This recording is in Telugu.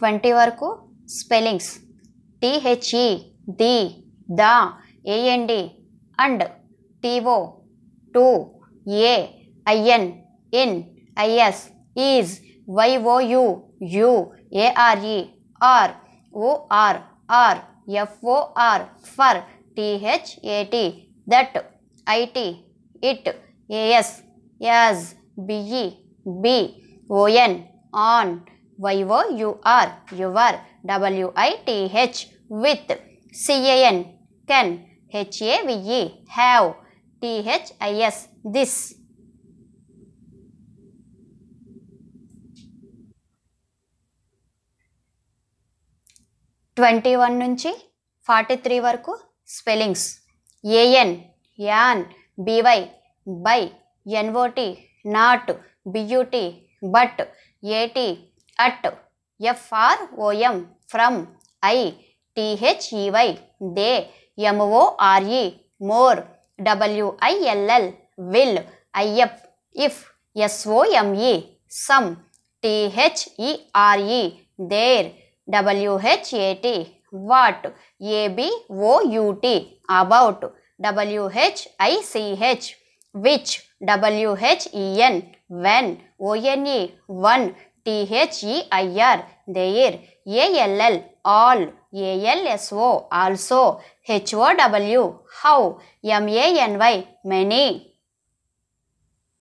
ట్వంటీ వరకు spellings T H E the the A N D and T O to a I N in I S is Y O U you A R E are O R or F O R for T H A T that I T it A S as B E be O N on Y O U R your W I T H with C A N can H A V E have T H I S this twenty one నుంచి ఫార్టీ త్రీ వరకు spellings A N an B Y by N O T not B U T but A T at F R O M from I T H E Y they M O R E more W I L L will if if S O M E some T H E R E there W H A T what A B O U T about W H I C H which W H E N when O N E one T H E I R their A L L all A L S O also H O W how M A N Y many